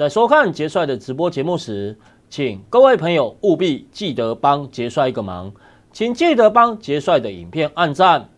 在收看杰帅的直播节目时，请各位朋友务必记得帮杰帅一个忙，请记得帮杰帅的影片按赞、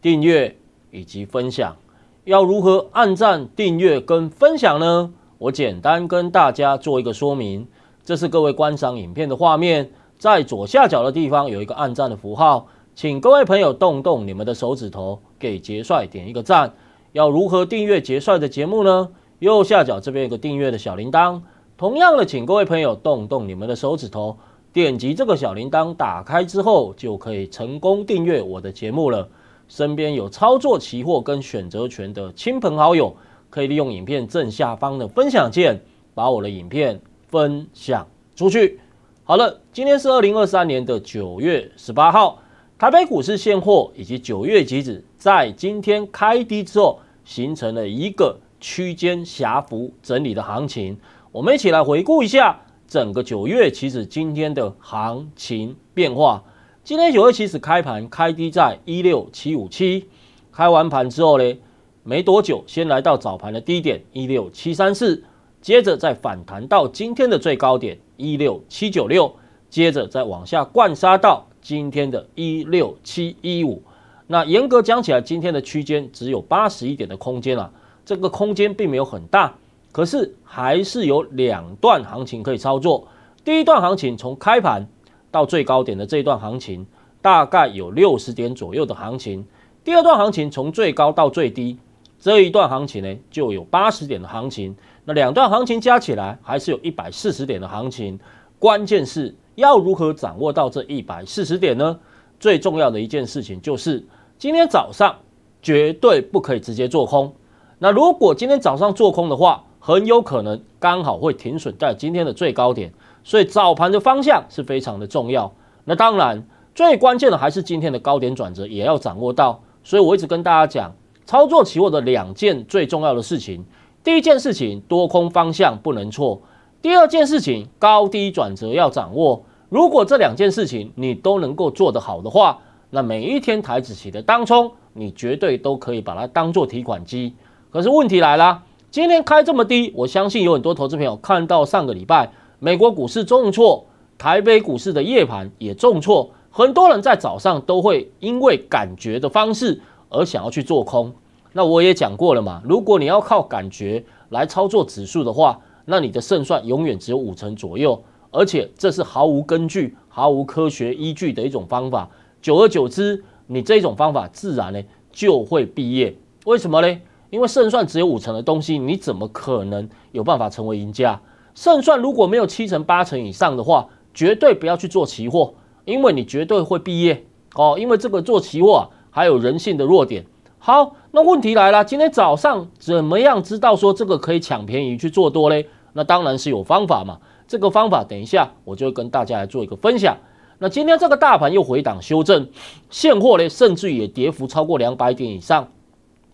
订阅以及分享。要如何按赞、订阅跟分享呢？我简单跟大家做一个说明。这是各位观赏影片的画面，在左下角的地方有一个按赞的符号，请各位朋友动动你们的手指头，给杰帅点一个赞。要如何订阅杰帅的节目呢？右下角这边有个订阅的小铃铛，同样的，请各位朋友动动你们的手指头，点击这个小铃铛，打开之后就可以成功订阅我的节目了。身边有操作期货跟选择权的亲朋好友，可以利用影片正下方的分享键，把我的影片分享出去。好了，今天是二零二三年的九月十八号，台北股市现货以及九月期指在今天开低之后，形成了一个。区间狭幅整理的行情，我们一起来回顾一下整个九月。其实今天的行情变化，今天九月其实开盘开低在一六七五七，开完盘之后呢，没多久先来到早盘的低点一六七三四，接着再反弹到今天的最高点一六七九六，接着再往下灌杀到今天的一六七一五。那严格讲起来，今天的区间只有八十一点的空间啊。这个空间并没有很大，可是还是有两段行情可以操作。第一段行情从开盘到最高点的这一段行情，大概有六十点左右的行情；第二段行情从最高到最低这一段行情呢，就有八十点的行情。那两段行情加起来还是有一百四十点的行情。关键是，要如何掌握到这一百四十点呢？最重要的一件事情就是，今天早上绝对不可以直接做空。那如果今天早上做空的话，很有可能刚好会停损在今天的最高点，所以早盘的方向是非常的重要。那当然，最关键的还是今天的高点转折也要掌握到。所以我一直跟大家讲，操作期货的两件最重要的事情：第一件事情，多空方向不能错；第二件事情，高低转折要掌握。如果这两件事情你都能够做得好的话，那每一天台子期的当冲，你绝对都可以把它当做提款机。可是问题来了，今天开这么低，我相信有很多投资朋友看到上个礼拜美国股市重挫，台北股市的夜盘也重挫，很多人在早上都会因为感觉的方式而想要去做空。那我也讲过了嘛，如果你要靠感觉来操作指数的话，那你的胜算永远只有五成左右，而且这是毫无根据、毫无科学依据的一种方法。久而久之，你这种方法自然呢就会毕业。为什么呢？因为胜算只有五成的东西，你怎么可能有办法成为赢家？胜算如果没有七成八成以上的话，绝对不要去做期货，因为你绝对会毕业哦。因为这个做期货啊，还有人性的弱点。好，那问题来了，今天早上怎么样知道说这个可以抢便宜去做多嘞？那当然是有方法嘛。这个方法等一下我就会跟大家来做一个分享。那今天这个大盘又回档修正，现货呢甚至也跌幅超过两百点以上。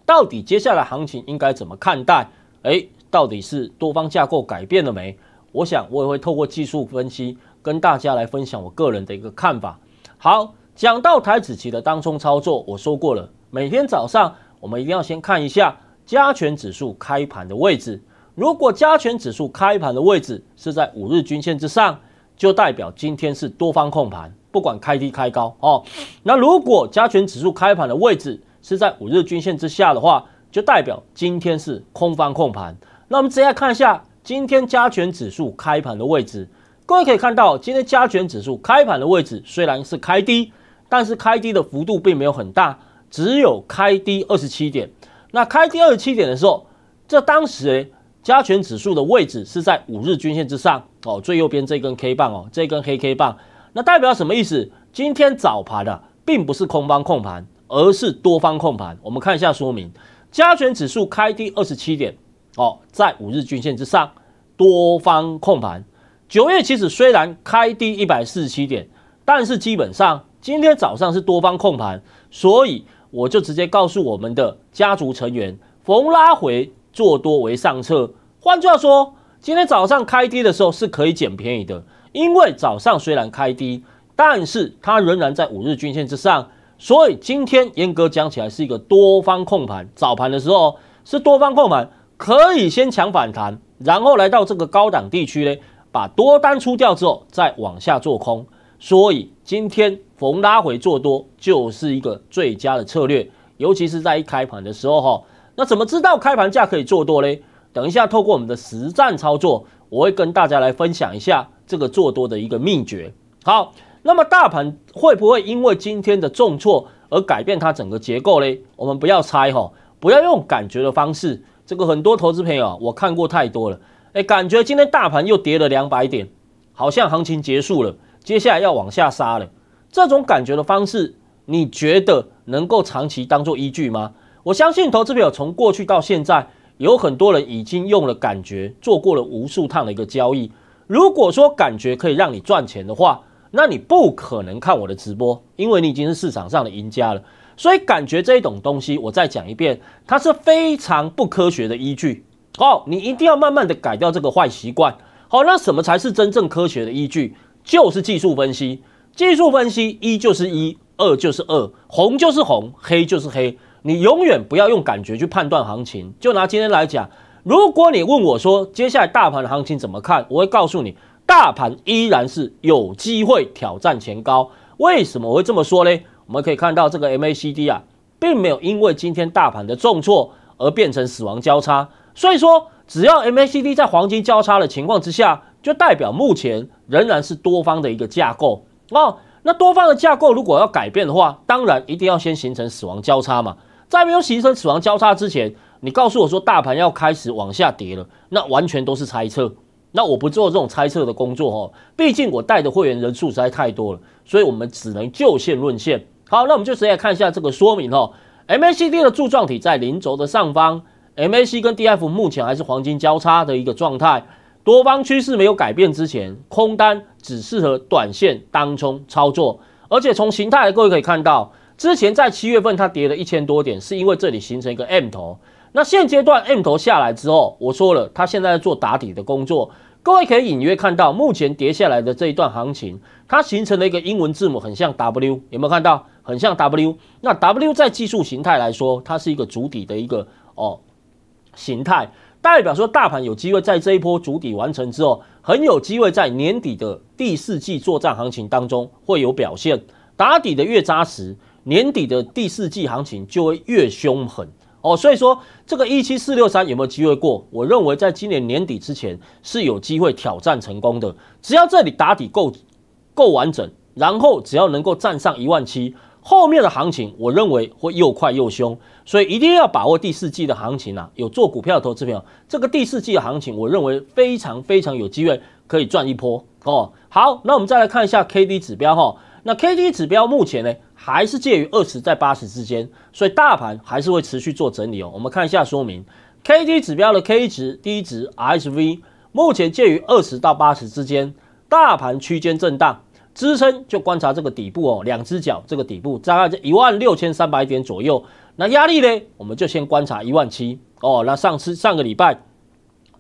到底接下来行情应该怎么看待？哎，到底是多方架构改变了没？我想我也会透过技术分析跟大家来分享我个人的一个看法。好，讲到台子期的当冲操作，我说过了，每天早上我们一定要先看一下加权指数开盘的位置。如果加权指数开盘的位置是在五日均线之上，就代表今天是多方控盘，不管开低开高哦。那如果加权指数开盘的位置，是在五日均线之下的话，就代表今天是空方控盘。那我们直接看一下今天加权指数开盘的位置。各位可以看到，今天加权指数开盘的位置虽然是开低，但是开低的幅度并没有很大，只有开低二十七点。那开低二十七点的时候，这当时加权指数的位置是在五日均线之上哦，最右边这根 K 棒哦，这根黑 K 棒，那代表什么意思？今天早盘的并不是空方控盘。而是多方控盘，我们看一下说明。加权指数开低二十七点，哦，在五日均线之上，多方控盘。九月期指虽然开低一百四十七点，但是基本上今天早上是多方控盘，所以我就直接告诉我们的家族成员，逢拉回做多为上策。换句话说，今天早上开低的时候是可以捡便宜的，因为早上虽然开低，但是它仍然在五日均线之上。所以今天严哥讲起来是一个多方控盘，早盘的时候是多方控盘，可以先抢反弹，然后来到这个高档地区呢，把多单出掉之后再往下做空。所以今天逢拉回做多就是一个最佳的策略，尤其是在一开盘的时候哈，那怎么知道开盘价可以做多嘞？等一下透过我们的实战操作，我会跟大家来分享一下这个做多的一个秘诀。好。那么大盘会不会因为今天的重挫而改变它整个结构嘞？我们不要猜哈，不要用感觉的方式。这个很多投资朋友啊，我看过太多了，哎，感觉今天大盘又跌了两百点，好像行情结束了，接下来要往下杀了。这种感觉的方式，你觉得能够长期当做依据吗？我相信投资朋友从过去到现在，有很多人已经用了感觉做过了无数趟的一个交易。如果说感觉可以让你赚钱的话，那你不可能看我的直播，因为你已经是市场上的赢家了。所以感觉这一种东西，我再讲一遍，它是非常不科学的依据。好，你一定要慢慢的改掉这个坏习惯。好，那什么才是真正科学的依据？就是技术分析。技术分析一就是一，二就是二，红就是红，黑就是黑。你永远不要用感觉去判断行情。就拿今天来讲，如果你问我说接下来大盘的行情怎么看，我会告诉你。大盘依然是有机会挑战前高，为什么会这么说呢？我们可以看到这个 MACD 啊，并没有因为今天大盘的重挫而变成死亡交叉，所以说只要 MACD 在黄金交叉的情况之下，就代表目前仍然是多方的一个架构哦。那多方的架构如果要改变的话，当然一定要先形成死亡交叉嘛。在没有形成死亡交叉之前，你告诉我说大盘要开始往下跌了，那完全都是猜测。那我不做这种猜测的工作哦，毕竟我带的会员人数实在太多了，所以我们只能就线论线。好，那我们就直接看一下这个说明哦。MACD 的柱状体在零轴的上方，MAC 跟 DF 目前还是黄金交叉的一个状态，多方趋势没有改变之前，空单只适合短线当中操作。而且从形态各位可以看到，之前在七月份它跌了一千多点，是因为这里形成一个 M 头。那现阶段 M 头下来之后，我说了，它现在在做打底的工作。各位可以隐约看到，目前跌下来的这一段行情，它形成了一个英文字母，很像 W，有没有看到？很像 W。那 W 在技术形态来说，它是一个主底的一个哦形态，代表说大盘有机会在这一波主底完成之后，很有机会在年底的第四季作战行情当中会有表现。打底的越扎实，年底的第四季行情就会越凶狠。哦，所以说这个一七四六三有没有机会过？我认为在今年年底之前是有机会挑战成功的。只要这里打底够够完整，然后只要能够站上一万七，后面的行情我认为会又快又凶，所以一定要把握第四季的行情啊！有做股票投资朋友，这个第四季的行情我认为非常非常有机会可以赚一波哦。好，那我们再来看一下 K D 指标哈，那 K D 指标目前呢？还是介于二十在八十之间，所以大盘还是会持续做整理哦。我们看一下说明，K D 指标的 K 值、低值、S V 目前介于二十到八十之间，大盘区间震荡，支撑就观察这个底部哦，两只脚这个底部在一万六千三百点左右。那压力呢，我们就先观察一万七哦。那上次上个礼拜，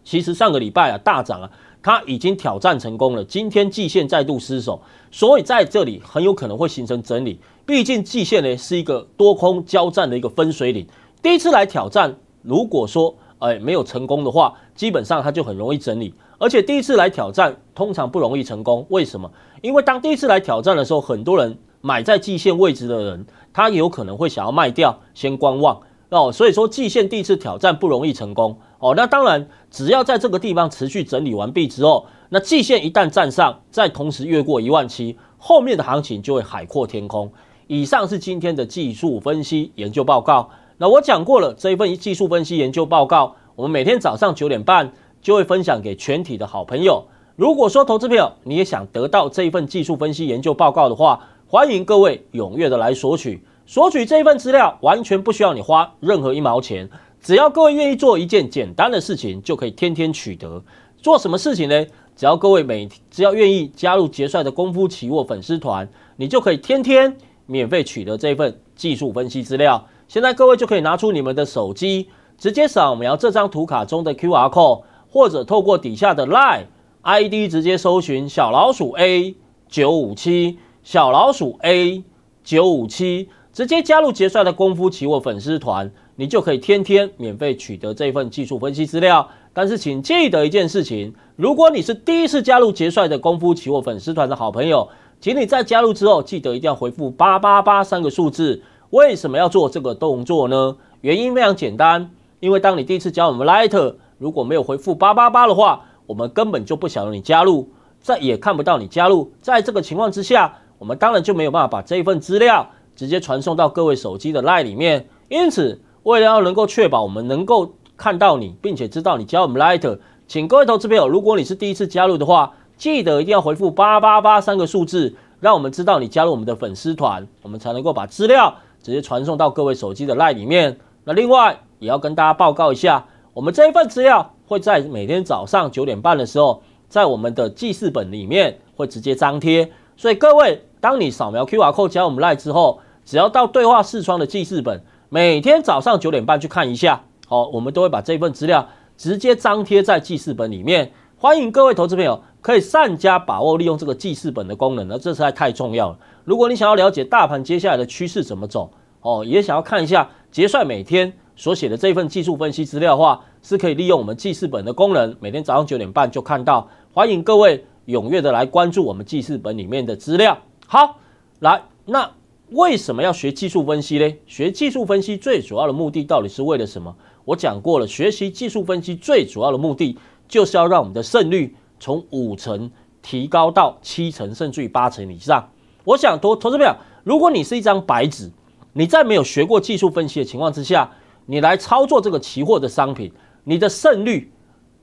其实上个礼拜啊大涨啊，它已经挑战成功了，今天季线再度失守，所以在这里很有可能会形成整理。毕竟季线呢是一个多空交战的一个分水岭，第一次来挑战，如果说哎没有成功的话，基本上它就很容易整理，而且第一次来挑战通常不容易成功，为什么？因为当第一次来挑战的时候，很多人买在季线位置的人，他有可能会想要卖掉，先观望哦，所以说季线第一次挑战不容易成功哦。那当然，只要在这个地方持续整理完毕之后，那季线一旦站上，再同时越过一万七，后面的行情就会海阔天空。以上是今天的技术分析研究报告。那我讲过了，这一份技术分析研究报告，我们每天早上九点半就会分享给全体的好朋友。如果说投资票你也想得到这一份技术分析研究报告的话，欢迎各位踊跃的来索取。索取这一份资料完全不需要你花任何一毛钱，只要各位愿意做一件简单的事情，就可以天天取得。做什么事情呢？只要各位每只要愿意加入杰帅的功夫期货粉丝团，你就可以天天。免费取得这份技术分析资料，现在各位就可以拿出你们的手机，直接扫描这张图卡中的 Q R code，或者透过底下的 Line ID 直接搜寻小老鼠 A 九五七，小老鼠 A 九五七，直接加入杰帅的功夫期货粉丝团，你就可以天天免费取得这份技术分析资料。但是请记得一件事情，如果你是第一次加入杰帅的功夫期货粉丝团的好朋友。请你在加入之后，记得一定要回复八八八三个数字。为什么要做这个动作呢？原因非常简单，因为当你第一次加我们 Light，如果没有回复八八八的话，我们根本就不想让你加入，再也看不到你加入。在这个情况之下，我们当然就没有办法把这一份资料直接传送到各位手机的 Light 里面。因此，为了要能够确保我们能够看到你，并且知道你加我们 Light，请各位投资朋友，如果你是第一次加入的话。记得一定要回复八八八三个数字，让我们知道你加入我们的粉丝团，我们才能够把资料直接传送到各位手机的 LINE 里面。那另外也要跟大家报告一下，我们这一份资料会在每天早上九点半的时候，在我们的记事本里面会直接张贴。所以各位，当你扫描 QR Code 加我们 LINE 之后，只要到对话视窗的记事本，每天早上九点半去看一下。好，我们都会把这份资料直接张贴在记事本里面。欢迎各位投资朋友，可以上加把握利用这个记事本的功能，那这实在太重要了。如果你想要了解大盘接下来的趋势怎么走，哦，也想要看一下杰帅每天所写的这份技术分析资料的话，是可以利用我们记事本的功能，每天早上九点半就看到。欢迎各位踊跃的来关注我们记事本里面的资料。好，来，那为什么要学技术分析呢？学技术分析最主要的目的到底是为了什么？我讲过了，学习技术分析最主要的目的。就是要让我们的胜率从五成提高到七成，甚至于八成以上。我想投投资们朋友，如果你是一张白纸，你在没有学过技术分析的情况之下，你来操作这个期货的商品，你的胜率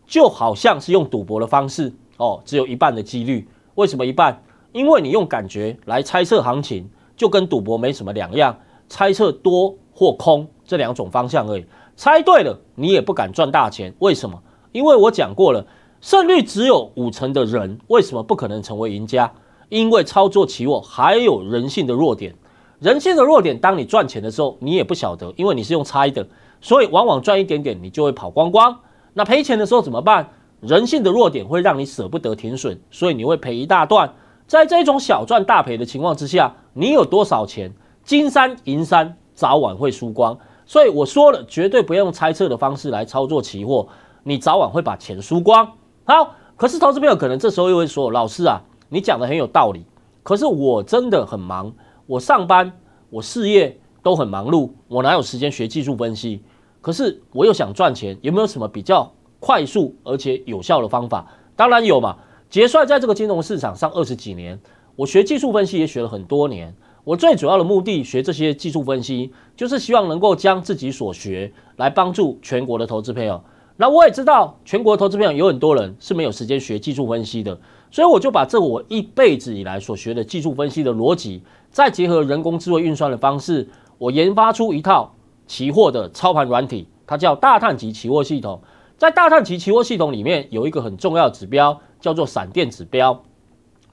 就好像是用赌博的方式哦，只有一半的几率。为什么一半？因为你用感觉来猜测行情，就跟赌博没什么两样，猜测多或空这两种方向而已。猜对了，你也不敢赚大钱。为什么？因为我讲过了，胜率只有五成的人，为什么不可能成为赢家？因为操作期货还有人性的弱点。人性的弱点，当你赚钱的时候，你也不晓得，因为你是用猜的，所以往往赚一点点，你就会跑光光。那赔钱的时候怎么办？人性的弱点会让你舍不得停损，所以你会赔一大段。在这种小赚大赔的情况之下，你有多少钱，金山银山早晚会输光。所以我说了，绝对不用猜测的方式来操作期货。你早晚会把钱输光。好，可是投资朋友可能这时候又会说：“老师啊，你讲的很有道理，可是我真的很忙，我上班，我事业都很忙碌，我哪有时间学技术分析？可是我又想赚钱，有没有什么比较快速而且有效的方法？当然有嘛！杰帅在这个金融市场上二十几年，我学技术分析也学了很多年。我最主要的目的学这些技术分析，就是希望能够将自己所学来帮助全国的投资朋友。”那我也知道，全国投资朋友有很多人是没有时间学技术分析的，所以我就把这我一辈子以来所学的技术分析的逻辑，再结合人工智慧运算的方式，我研发出一套期货的操盘软体，它叫大探级期货系统。在大探级期货系统里面，有一个很重要的指标叫做闪电指标。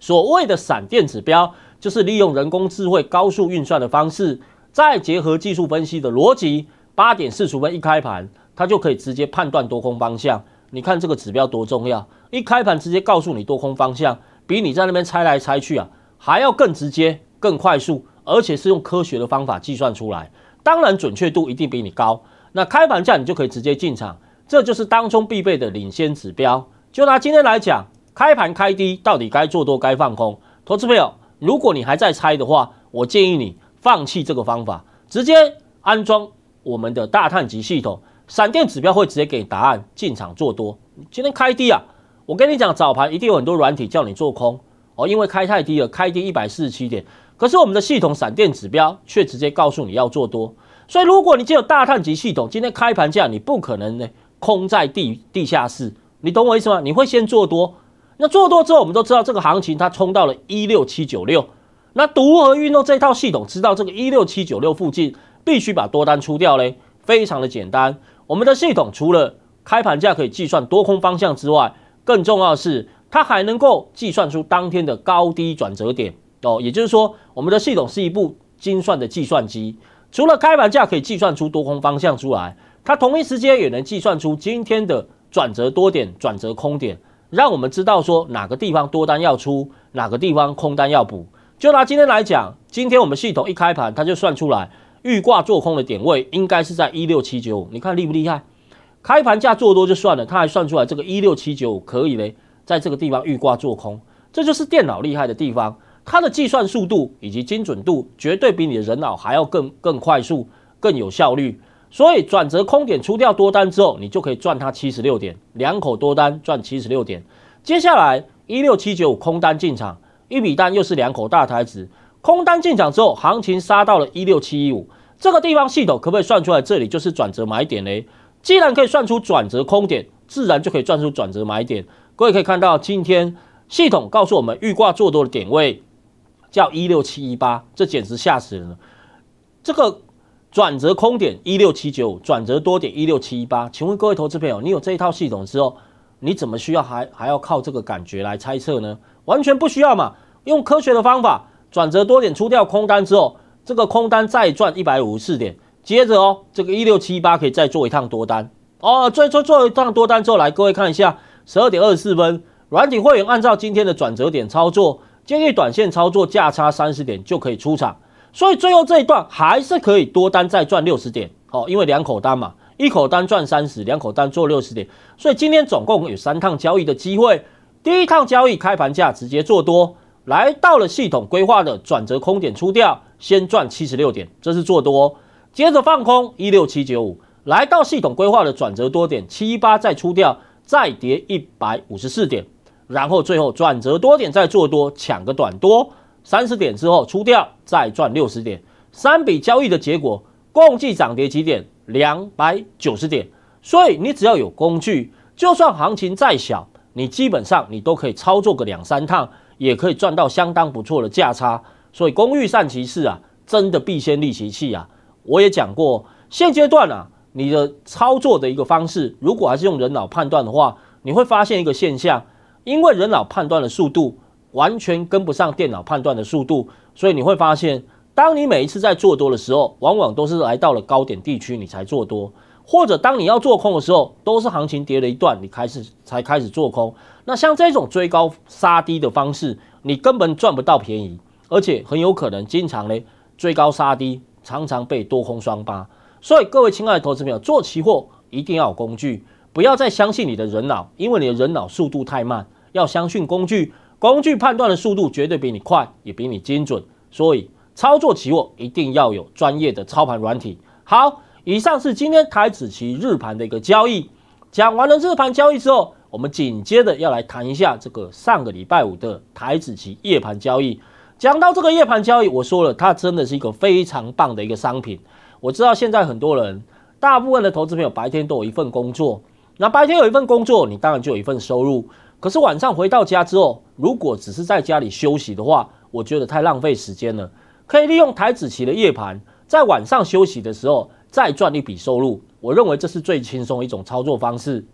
所谓的闪电指标，就是利用人工智慧高速运算的方式，再结合技术分析的逻辑，八点四十分一开盘。它就可以直接判断多空方向。你看这个指标多重要，一开盘直接告诉你多空方向，比你在那边猜来猜去啊还要更直接、更快速，而且是用科学的方法计算出来。当然准确度一定比你高。那开盘价你就可以直接进场，这就是当中必备的领先指标。就拿今天来讲，开盘开低到底该做多该放空，投资朋友，如果你还在猜的话，我建议你放弃这个方法，直接安装我们的大碳级系统。闪电指标会直接给你答案，进场做多。今天开低啊，我跟你讲，早盘一定有很多软体叫你做空哦，因为开太低了，开低一百四十七点。可是我们的系统闪电指标却直接告诉你要做多。所以如果你只有大探级系统，今天开盘价你不可能呢空在地地下室，你懂我意思吗？你会先做多。那做多之后，我们都知道这个行情它冲到了一六七九六。那如何运动这套系统知道这个一六七九六附近必须把多单出掉嘞，非常的简单。我们的系统除了开盘价可以计算多空方向之外，更重要的是它还能够计算出当天的高低转折点哦。也就是说，我们的系统是一部精算的计算机，除了开盘价可以计算出多空方向出来，它同一时间也能计算出今天的转折多点、转折空点，让我们知道说哪个地方多单要出，哪个地方空单要补。就拿今天来讲，今天我们系统一开盘，它就算出来。预挂做空的点位应该是在一六七九五，你看厉不厉害？开盘价做多就算了，他还算出来这个一六七九五可以嘞，在这个地方预挂做空，这就是电脑厉害的地方，它的计算速度以及精准度绝对比你的人脑还要更更快速、更有效率。所以转折空点出掉多单之后，你就可以赚它七十六点，两口多单赚七十六点。接下来一六七九五空单进场，一笔单又是两口大台子。空单进场之后，行情杀到了一六七一五这个地方，系统可不可以算出来这里就是转折买点呢？既然可以算出转折空点，自然就可以算出转折买点。各位可以看到，今天系统告诉我们预挂做多的点位叫一六七一八，这简直吓死人了。这个转折空点一六七九，转折多点一六七一八。请问各位投资朋友，你有这一套系统之后，你怎么需要还还要靠这个感觉来猜测呢？完全不需要嘛，用科学的方法。转折多点出掉空单之后，这个空单再赚一百五十四点，接着哦，这个一六七八可以再做一趟多单哦，最最做一趟多单之后，来各位看一下，十二点二十四分，软体会员按照今天的转折点操作，建议短线操作价差三十点就可以出场，所以最后这一段还是可以多单再赚六十点哦，因为两口单嘛，一口单赚三十，两口单做六十点，所以今天总共有三趟交易的机会，第一趟交易开盘价直接做多。来到了系统规划的转折空点出掉，先赚七十六点，这是做多，接着放空一六七九五，来到系统规划的转折多点七八再出掉，再跌一百五十四点，然后最后转折多点再做多抢个短多三十点之后出掉，再赚六十点，三笔交易的结果共计涨跌几点？两百九十点。所以你只要有工具，就算行情再小，你基本上你都可以操作个两三趟。也可以赚到相当不错的价差，所以工欲善其事啊，真的必先利其器啊。我也讲过，现阶段啊，你的操作的一个方式，如果还是用人脑判断的话，你会发现一个现象，因为人脑判断的速度完全跟不上电脑判断的速度，所以你会发现，当你每一次在做多的时候，往往都是来到了高点地区你才做多，或者当你要做空的时候，都是行情跌了一段，你开始才开始做空。那像这种追高杀低的方式，你根本赚不到便宜，而且很有可能经常呢追高杀低，常常被多空双八。所以各位亲爱的投资朋友，做期货一定要有工具，不要再相信你的人脑，因为你的人脑速度太慢，要相信工具，工具判断的速度绝对比你快，也比你精准。所以操作期货一定要有专业的操盘软体。好，以上是今天台始期日盘的一个交易，讲完了日盘交易之后。我们紧接着要来谈一下这个上个礼拜五的台子棋夜盘交易。讲到这个夜盘交易，我说了，它真的是一个非常棒的一个商品。我知道现在很多人，大部分的投资朋友白天都有一份工作，那白天有一份工作，你当然就有一份收入。可是晚上回到家之后，如果只是在家里休息的话，我觉得太浪费时间了。可以利用台子棋的夜盘，在晚上休息的时候再赚一笔收入。我认为这是最轻松一种操作方式。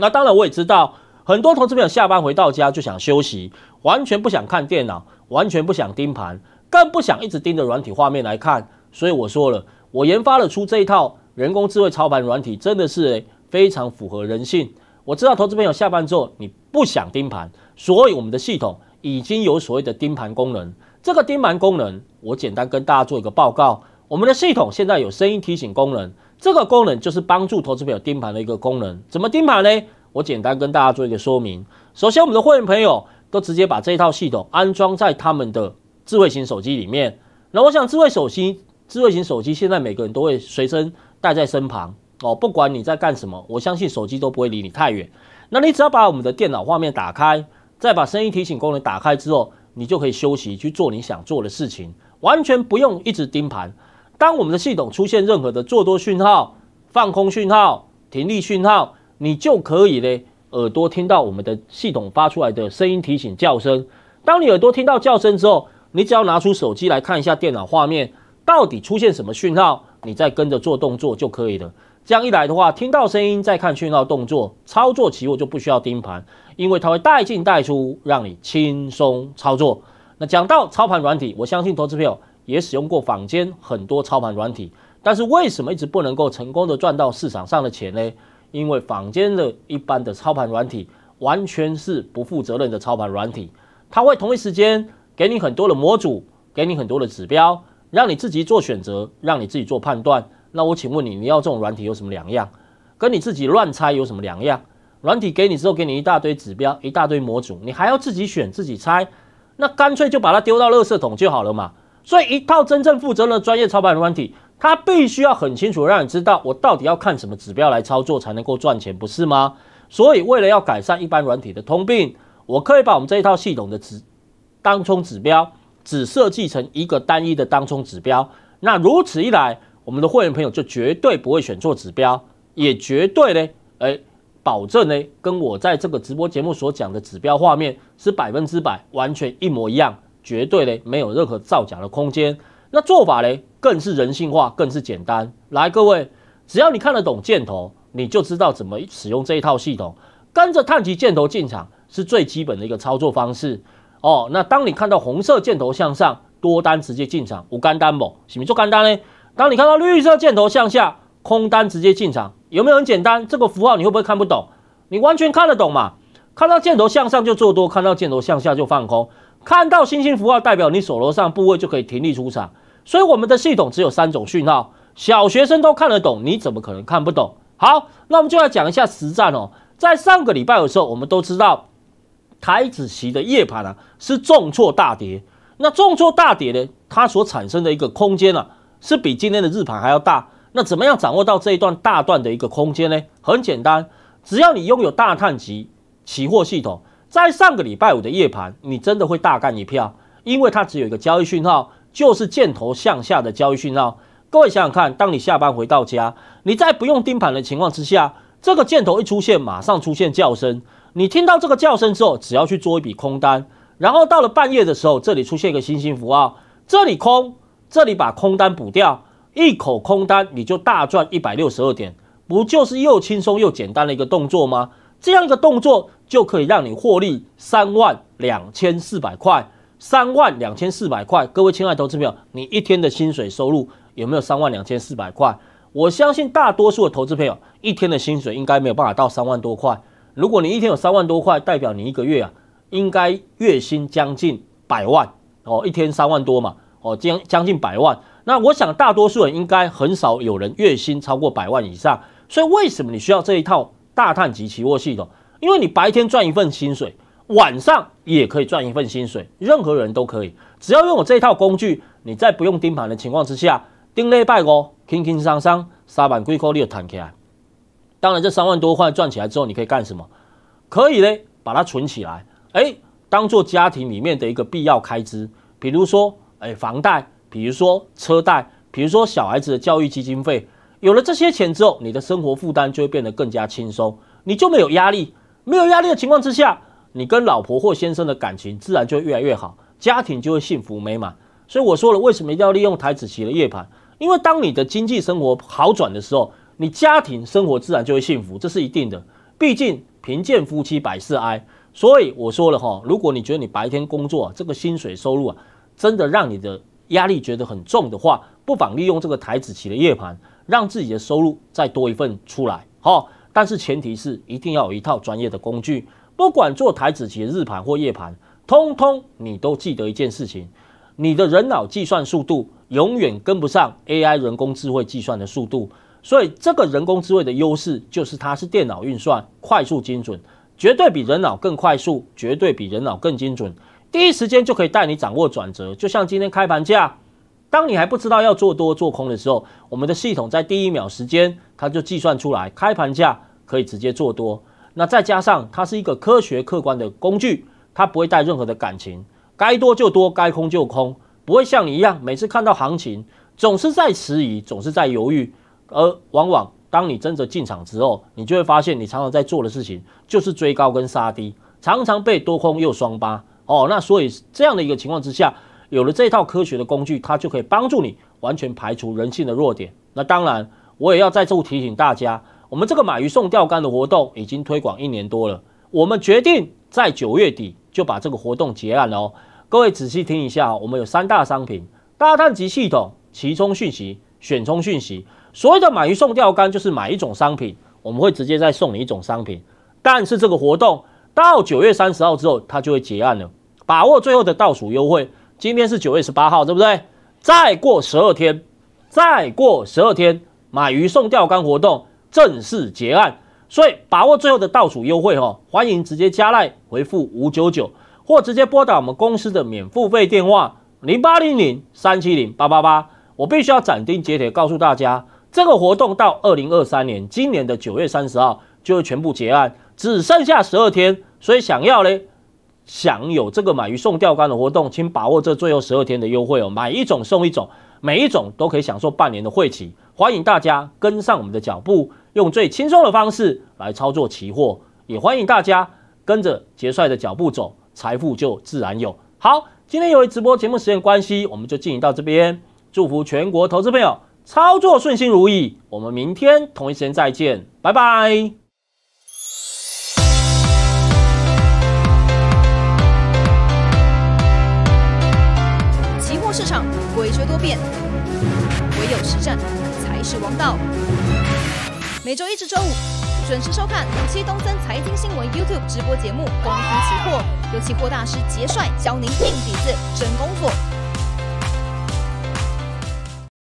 那当然，我也知道很多投资朋友下班回到家就想休息，完全不想看电脑，完全不想盯盘，更不想一直盯着软体画面来看。所以我说了，我研发了出这一套人工智慧操盘软体，真的是非常符合人性。我知道投资朋友下班之后你不想盯盘，所以我们的系统已经有所谓的盯盘功能。这个盯盘功能，我简单跟大家做一个报告。我们的系统现在有声音提醒功能，这个功能就是帮助投资朋友盯盘的一个功能。怎么盯盘呢？我简单跟大家做一个说明。首先，我们的会员朋友都直接把这一套系统安装在他们的智慧型手机里面。那我想，智慧手机、智慧型手机现在每个人都会随身带在身旁哦，不管你在干什么，我相信手机都不会离你太远。那你只要把我们的电脑画面打开，再把声音提醒功能打开之后，你就可以休息去做你想做的事情，完全不用一直盯盘。当我们的系统出现任何的做多讯号、放空讯号、停利讯号，你就可以嘞耳朵听到我们的系统发出来的声音提醒叫声。当你耳朵听到叫声之后，你只要拿出手机来看一下电脑画面，到底出现什么讯号，你再跟着做动作就可以了。这样一来的话，听到声音再看讯号动作操作起，我就不需要盯盘，因为它会带进带出，让你轻松操作。那讲到操盘软体，我相信投资票。也使用过坊间很多操盘软体，但是为什么一直不能够成功的赚到市场上的钱呢？因为坊间的一般的操盘软体完全是不负责任的操盘软体，它会同一时间给你很多的模组，给你很多的指标，让你自己做选择，让你自己做判断。那我请问你，你要这种软体有什么两样？跟你自己乱猜有什么两样？软体给你之后，给你一大堆指标，一大堆模组，你还要自己选自己猜，那干脆就把它丢到垃圾桶就好了嘛。所以一套真正负责任、专业操盘软体，它必须要很清楚让你知道我到底要看什么指标来操作才能够赚钱，不是吗？所以为了要改善一般软体的通病，我可以把我们这一套系统的指当冲指标只设计成一个单一的当冲指标。那如此一来，我们的会员朋友就绝对不会选错指标，也绝对呢，哎，保证呢跟我在这个直播节目所讲的指标画面是百分之百完全一模一样。绝对嘞，没有任何造假的空间。那做法嘞，更是人性化，更是简单。来，各位，只要你看得懂箭头，你就知道怎么使用这一套系统。跟着探级箭头进场是最基本的一个操作方式哦。那当你看到红色箭头向上，多单直接进场，无干单某。什么做干单呢？当你看到绿色箭头向下，空单直接进场，有没有很简单？这个符号你会不会看不懂？你完全看得懂嘛？看到箭头向上就做多，看到箭头向下就放空。看到星星符号，代表你手头上部位就可以停利出场。所以我们的系统只有三种讯号，小学生都看得懂，你怎么可能看不懂？好，那我们就要讲一下实战哦。在上个礼拜的时候，我们都知道台子旗的夜盘啊是重挫大跌，那重挫大跌呢，它所产生的一个空间啊是比今天的日盘还要大。那怎么样掌握到这一段大段的一个空间呢？很简单，只要你拥有大碳级期货系统。在上个礼拜五的夜盘，你真的会大干一票，因为它只有一个交易讯号，就是箭头向下的交易讯号。各位想想看，当你下班回到家，你在不用盯盘的情况之下，这个箭头一出现，马上出现叫声。你听到这个叫声之后，只要去做一笔空单，然后到了半夜的时候，这里出现一个星星符号，这里空，这里把空单补掉，一口空单你就大赚一百六十二点，不就是又轻松又简单的一个动作吗？这样一个动作。就可以让你获利三万两千四百块，三万两千四百块，各位亲爱的投资朋友，你一天的薪水收入有没有三万两千四百块？我相信大多数的投资朋友一天的薪水应该没有办法到三万多块。如果你一天有三万多块，代表你一个月啊，应该月薪将近百万哦，一天三万多嘛，哦，将将近百万。那我想大多数人应该很少有人月薪超过百万以上，所以为什么你需要这一套大碳级期货系统？因为你白天赚一份薪水，晚上也可以赚一份薪水，任何人都可以，只要用我这套工具，你在不用盯盘的情况之下，盯内拜哦，轻轻松松，三万贵块你就弹起来。当然，这三万多块赚起来之后，你可以干什么？可以嘞，把它存起来，哎，当做家庭里面的一个必要开支，比如说，哎，房贷，比如说车贷，比如说小孩子的教育基金费。有了这些钱之后，你的生活负担就会变得更加轻松，你就没有压力。没有压力的情况之下，你跟老婆或先生的感情自然就会越来越好，家庭就会幸福美满。所以我说了，为什么一定要利用台子棋的夜盘？因为当你的经济生活好转的时候，你家庭生活自然就会幸福，这是一定的。毕竟贫贱夫妻百事哀。所以我说了哈，如果你觉得你白天工作这个薪水收入啊，真的让你的压力觉得很重的话，不妨利用这个台子棋的夜盘，让自己的收入再多一份出来，好。但是前提是一定要有一套专业的工具，不管做台子节日盘或夜盘，通通你都记得一件事情，你的人脑计算速度永远跟不上 AI 人工智慧计算的速度，所以这个人工智慧的优势就是它是电脑运算快速精准，绝对比人脑更快速，绝对比人脑更精准，第一时间就可以带你掌握转折，就像今天开盘价。当你还不知道要做多做空的时候，我们的系统在第一秒时间它就计算出来开盘价可以直接做多。那再加上它是一个科学客观的工具，它不会带任何的感情，该多就多，该空就空，不会像你一样每次看到行情总是在迟疑，总是在犹豫。而往往当你真的进场之后，你就会发现你常常在做的事情就是追高跟杀低，常常被多空又双八哦，那所以这样的一个情况之下。有了这套科学的工具，它就可以帮助你完全排除人性的弱点。那当然，我也要在次提醒大家，我们这个买鱼送钓竿的活动已经推广一年多了，我们决定在九月底就把这个活动结案了。哦。各位仔细听一下，我们有三大商品：大碳级系统、齐充讯息、选充讯息。所谓的买鱼送钓竿，就是买一种商品，我们会直接再送你一种商品。但是这个活动到九月三十号之后，它就会结案了。把握最后的倒数优惠。今天是九月十八号，对不对？再过十二天，再过十二天，买鱼送钓竿活动正式结案，所以把握最后的倒数优惠哦，欢迎直接加赖回复五九九，或直接拨打我们公司的免付费电话零八零零三七零八八八。我必须要斩钉截铁告诉大家，这个活动到二零二三年今年的九月三十号就会全部结案，只剩下十二天，所以想要嘞。享有这个买鱼送钓竿的活动，请把握这最后十二天的优惠哦！买一种送一种，每一种都可以享受半年的会期。欢迎大家跟上我们的脚步，用最轻松的方式来操作期货。也欢迎大家跟着杰帅的脚步走，财富就自然有。好，今天由于直播节目时间关系，我们就进行到这边。祝福全国投资朋友操作顺心如意。我们明天同一时间再见，拜拜。学多变，唯有实战才是王道。每周一至周五，准时收看七东森财经新闻 YouTube 直播节目《功夫期货》，由期货大师杰帅教您硬底子真功夫。